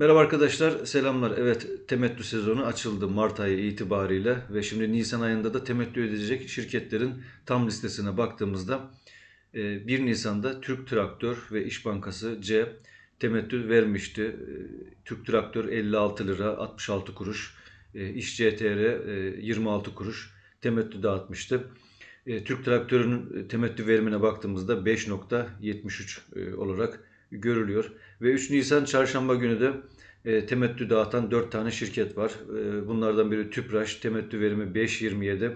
Merhaba arkadaşlar, selamlar. Evet, temettü sezonu açıldı Mart ayı itibariyle ve şimdi Nisan ayında da temettü edecek şirketlerin tam listesine baktığımızda 1 e, Nisan'da Türk Traktör ve İş Bankası C temettü vermişti. E, Türk Traktör 56 lira 66 kuruş, e, İş CTR 26 kuruş temettü dağıtmıştı. Türk Traktör'ün temettü verimine baktığımızda 5.73 olarak görülüyor. Ve 3 Nisan çarşamba günü de e, temettü dağıtan 4 tane şirket var. E, bunlardan biri Tüpraş, temettü verimi 5.27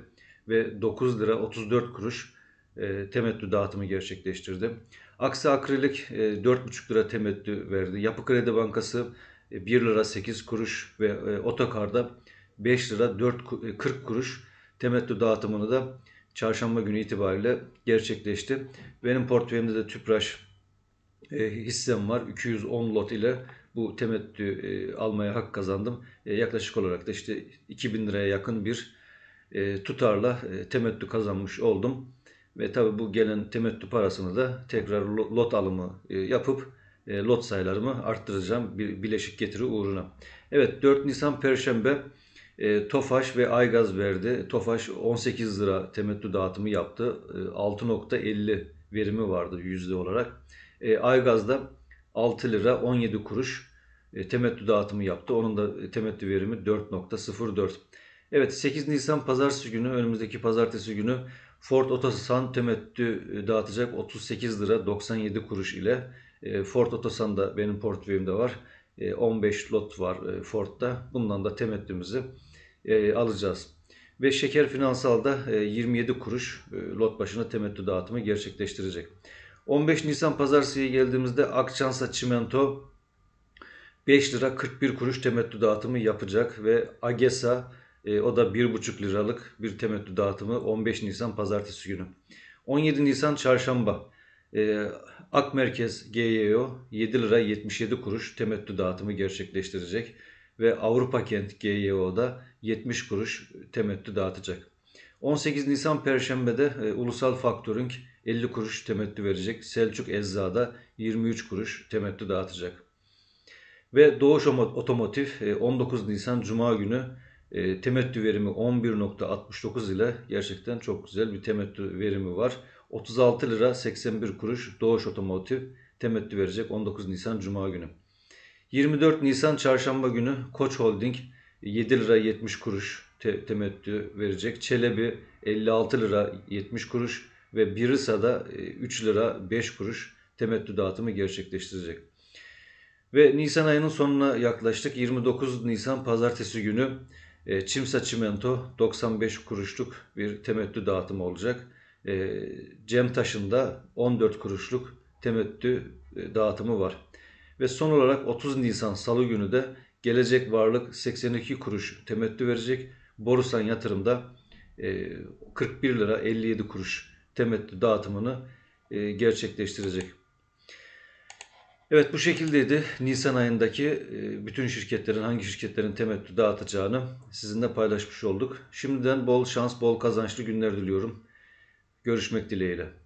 ve 9 lira 34 kuruş e, temettü dağıtımı gerçekleştirdi. Aksa Akrilik e, 4,5 lira temettü verdi. Yapı Kredi Bankası e, 1 lira 8 kuruş ve e, Otokar'da 5 lira 4, 40 e, kuruş temettü dağıtımını da çarşamba günü itibariyle gerçekleşti. Benim portföyümde de Tüpraş e, hissem var. 210 lot ile bu temettü e, almaya hak kazandım. E, yaklaşık olarak da işte 2000 liraya yakın bir tutarla temettü kazanmış oldum. Ve tabi bu gelen temettü parasını da tekrar lot alımı yapıp lot sayılarımı arttıracağım bir bileşik getiri uğruna. Evet 4 Nisan Perşembe Tofaş ve Aygaz verdi. Tofaş 18 lira temettü dağıtımı yaptı. 6.50 verimi vardı yüzde olarak. E, Aygaz'da 6 lira 17 kuruş e, temettü dağıtımı yaptı. Onun da e, temettü verimi 4.04. Evet 8 Nisan pazartesi günü önümüzdeki pazartesi günü Ford Otosan temettü e, dağıtacak 38 lira 97 kuruş ile e, Ford Otosan'da benim portföyümde var. E, 15 lot var e, Ford'da. Bundan da temettümüzü e, alacağız. Ve Şeker Finansal'da e, 27 kuruş e, lot başına temettü dağıtımı gerçekleştirecek. 15 Nisan pazartesiye geldiğimizde Akçansa Çimento 5 lira 41 kuruş temettü dağıtımı yapacak ve AGESA e, o da 1,5 liralık bir temettü dağıtımı 15 Nisan pazartesi günü. 17 Nisan çarşamba e, AK Merkez GYO 7 lira 77 kuruş temettü dağıtımı gerçekleştirecek ve Avrupa Kent da 70 kuruş temettü dağıtacak. 18 Nisan Perşembe'de e, Ulusal Faktörüng 50 kuruş temettü verecek. Selçuk Ezza'da 23 kuruş temettü dağıtacak. Ve Doğuş Otomotiv 19 e, Nisan Cuma günü e, temettü verimi 11.69 ile gerçekten çok güzel bir temettü verimi var. 36 lira 81 kuruş Doğuş Otomotiv temettü verecek 19 Nisan Cuma günü. 24 Nisan Çarşamba günü Koç Holding 7 e, lira 70 kuruş te- temettü verecek. Çelebi 56 lira 70 kuruş ve Birisa'da 3 e, lira 5 kuruş temettü dağıtımı gerçekleştirecek. Ve Nisan ayının sonuna yaklaştık. 29 Nisan pazartesi günü e, Çimsa Çimento 95 kuruşluk bir temettü dağıtımı olacak. E, Cem Taşı'nda 14 kuruşluk temettü dağıtımı var. Ve son olarak 30 Nisan Salı günü de Gelecek Varlık 82 kuruş temettü verecek. Borusan Yatırım'da 41 e, lira 57 kuruş temettü dağıtımını e, gerçekleştirecek. Evet bu şekildeydi Nisan ayındaki e, bütün şirketlerin hangi şirketlerin temettü dağıtacağını sizinle paylaşmış olduk. Şimdiden bol şans, bol kazançlı günler diliyorum. Görüşmek dileğiyle.